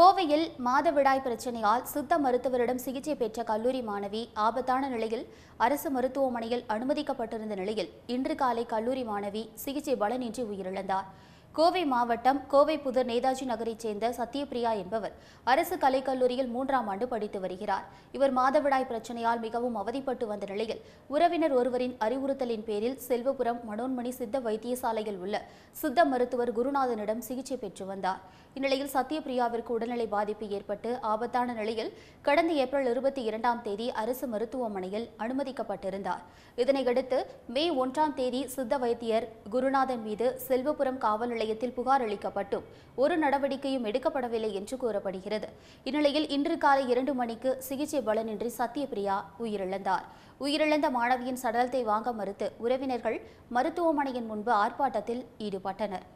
கோவையில் மாதவிடாய் பிரச்சனையால் சித்த மருத்துவரிடம் சிகிச்சை பெற்ற கல்லூரி மாணவி ஆபத்தான நிலையில் அரசு மருத்துவமனையில் அனுமதிக்கப்பட்டிருந்த நிலையில் இன்று காலை கல்லூரி மாணவி சிகிச்சை பலனின்றி உயிரிழந்தார் கோவை மாவட்டம் கோவை புதர் நேதாஜி நகரைச் சேர்ந்த சத்யபிரியா என்பவர் அரசு கலைக்கல்லூரியில் மூன்றாம் ஆண்டு படித்து வருகிறார் இவர் மாதவிடாய் பிரச்சனையால் மிகவும் அவதிப்பட்டு வந்த நிலையில் உறவினர் ஒருவரின் அறிவுறுத்தலின் பேரில் செல்வபுரம் மனோன்மணி சித்த வைத்தியசாலையில் உள்ள சித்த மருத்துவர் குருநாதனிடம் சிகிச்சை பெற்று வந்தார் இந்நிலையில் சத்யபிரியாவிற்கு உடல்நிலை பாதிப்பு ஏற்பட்டு ஆபத்தான நிலையில் கடந்த ஏப்ரல் இருபத்தி இரண்டாம் தேதி அரசு மருத்துவமனையில் அனுமதிக்கப்பட்டிருந்தார் இதனையடுத்து மே ஒன்றாம் தேதி சித்த வைத்தியர் குருநாதன் மீது செல்வபுரம் காவல் நிலையத்தில் புகார் அளிக்கப்பட்டும் ஒரு நடவடிக்கையும் எடுக்கப்படவில்லை என்று கூறப்படுகிறது இந்நிலையில் இன்று காலை இரண்டு மணிக்கு சிகிச்சை பலனின்றி சத்யபிரியா உயிரிழந்தார் உயிரிழந்த மாணவியின் சடலத்தை வாங்க மறுத்து உறவினர்கள் மருத்துவமனையின் முன்பு ஆர்ப்பாட்டத்தில் ஈடுபட்டனர்